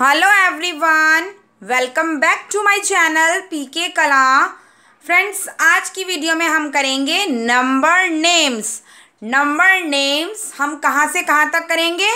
hello everyone welcome back to my channel PK Kala friends आज की video में हम करेंगे नंबर नेम्स नंबर नेम्स हम कहाँ से कहाँ तक करेंगे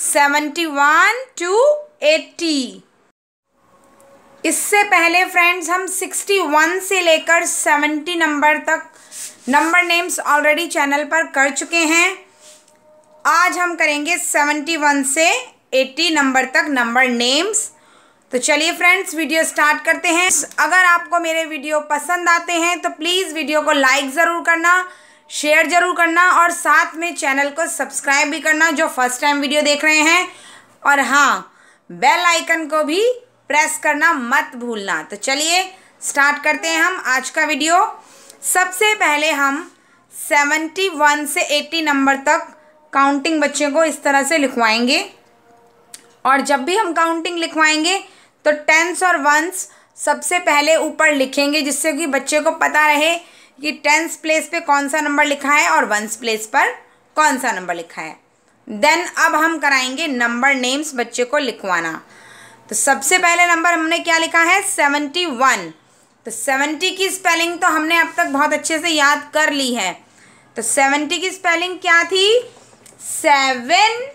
सेवेंटी वन टू एट्टी इससे पहले फ्रेंड्स हम सिक्सटी वन से लेकर सेवेंटी नंबर तक नंबर नेम्स ऑलरेडी चैनल पर कर चुके हैं आज हम करेंगे सेवेंटी वन से एट्टी नंबर तक नंबर नेम्स तो चलिए फ्रेंड्स वीडियो स्टार्ट करते हैं अगर आपको मेरे वीडियो पसंद आते हैं तो प्लीज़ वीडियो को लाइक ज़रूर करना शेयर ज़रूर करना और साथ में चैनल को सब्सक्राइब भी करना जो फर्स्ट टाइम वीडियो देख रहे हैं और हाँ बेल आइकन को भी प्रेस करना मत भूलना तो चलिए स्टार्ट करते हैं हम आज का वीडियो सबसे पहले हम सेवेंटी वन से एट्टी नंबर तक काउंटिंग बच्चे को इस तरह से लिखवाएंगे और जब भी हम काउंटिंग लिखवाएंगे तो टेंस और वंस सबसे पहले ऊपर लिखेंगे जिससे कि बच्चे को पता रहे कि टेंस प्लेस पे कौन सा नंबर लिखा है और वंस प्लेस पर कौन सा नंबर लिखा है देन अब हम कराएंगे नंबर नेम्स बच्चे को लिखवाना तो सबसे पहले नंबर हमने क्या लिखा है सेवेंटी वन तो सेवेंटी की स्पेलिंग तो हमने अब तक बहुत अच्छे से याद कर ली है तो सेवेंटी की स्पेलिंग क्या थी सेवन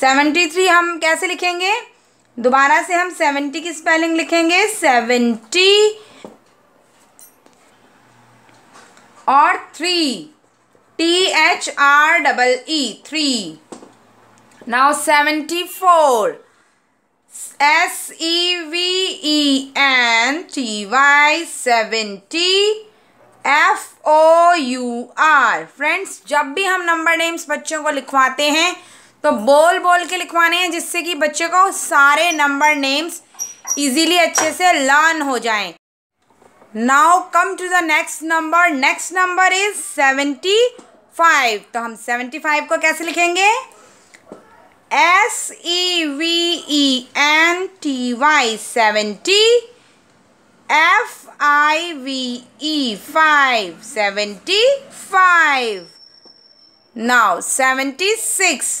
सेवेंटी थ्री हम कैसे लिखेंगे दोबारा से हम सेवेंटी की स्पेलिंग लिखेंगे सेवेंटी और three T H R double E three now seventy four S E V E N T Y seventy F O U R friends जब भी हम नंबर नेम्स बच्चों को लिखवाते हैं तो बोल बोल के लिखवाने हैं जिससे कि बच्चे को सारे नंबर नेम्स इजीली अच्छे से लर्न हो जाएं now come to the next number next number is seventy five तो हम सेवेंटी फाइव को कैसे लिखेंगे S E V E N T Y seventy F I V E five seventy five now seventy six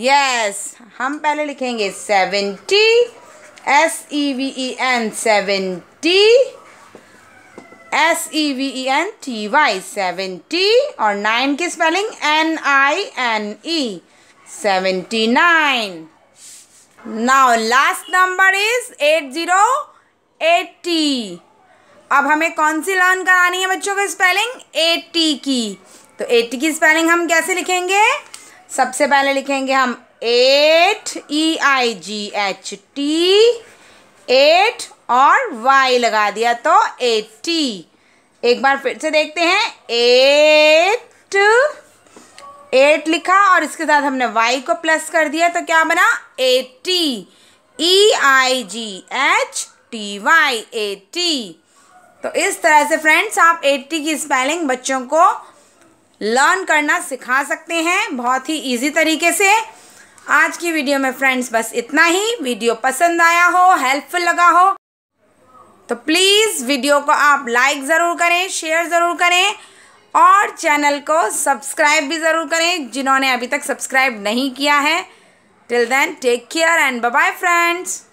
yes हम पहले लिखेंगे seventy S E V E N seventy S E V E N T Y seventy और nine की spelling N I N E seventy nine now last number is eight zero eighty अब हमें कौन सी learn करानी है बच्चों की spelling eighty की तो एट्टी की स्पेलिंग हम कैसे लिखेंगे सबसे पहले लिखेंगे हम eight E I G H T eight और वाई लगा दिया तो एटी एक बार फिर से देखते हैं एट एट लिखा और इसके साथ हमने वाई को प्लस कर दिया तो क्या बना eighty E I G H T Y eighty तो इस तरह से फ्रेंड्स आप एट्टी की स्पेलिंग बच्चों को लर्न करना सिखा सकते हैं बहुत ही इजी तरीके से आज की वीडियो में फ्रेंड्स बस इतना ही वीडियो पसंद आया हो हेल्पफुल लगा हो तो प्लीज़ वीडियो को आप लाइक ज़रूर करें शेयर ज़रूर करें और चैनल को सब्सक्राइब भी ज़रूर करें जिन्होंने अभी तक सब्सक्राइब नहीं किया है till then take care and bye friends